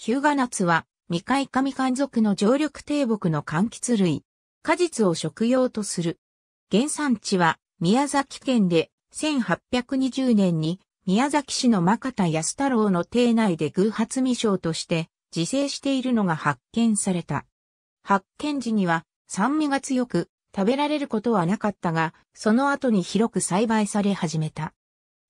ヒューガナツは、未開神管族の常緑低木の柑橘類。果実を食用とする。原産地は、宮崎県で、1820年に、宮崎市の真方安太郎の邸内で偶発未生として、自生しているのが発見された。発見時には、酸味が強く、食べられることはなかったが、その後に広く栽培され始めた。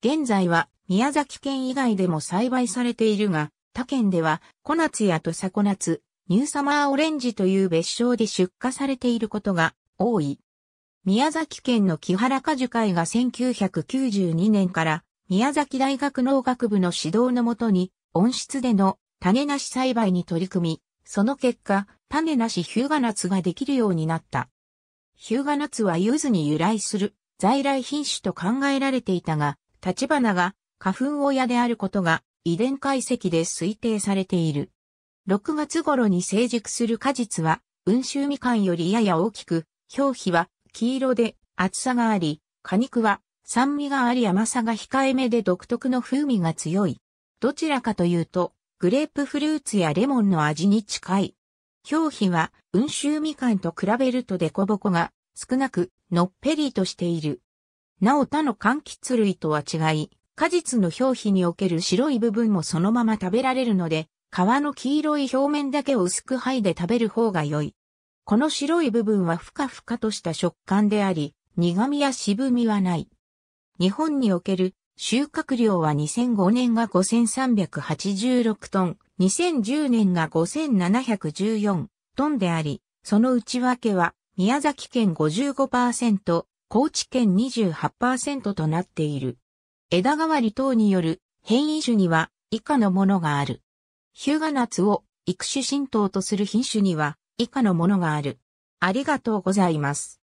現在は、宮崎県以外でも栽培されているが、他県では、小夏や土佐小夏、ニューサマーオレンジという別称で出荷されていることが多い。宮崎県の木原果樹会が1992年から宮崎大学農学部の指導のもとに温室での種なし栽培に取り組み、その結果、種なしヒューガナツができるようになった。ヒューガナツは柚子に由来する在来品種と考えられていたが、立花が花粉親であることが遺伝解析で推定されている。6月頃に成熟する果実は、温州みかんよりやや大きく、表皮は黄色で厚さがあり、果肉は酸味があり甘さが控えめで独特の風味が強い。どちらかというと、グレープフルーツやレモンの味に近い。表皮は、温州みかんと比べるとデコボコが少なく、のっぺりとしている。なお他の柑橘類とは違い、果実の表皮における白い部分もそのまま食べられるので、皮の黄色い表面だけを薄く剥いで食べる方が良い。この白い部分はふかふかとした食感であり、苦味や渋みはない。日本における収穫量は2005年が5386トン、2010年が5714トンであり、その内訳は宮崎県55%、高知県28%となっている。枝代わり等による変異種には以下のものがある。ヒューガナツを育種浸透とする品種には以下のものがある。ありがとうございます。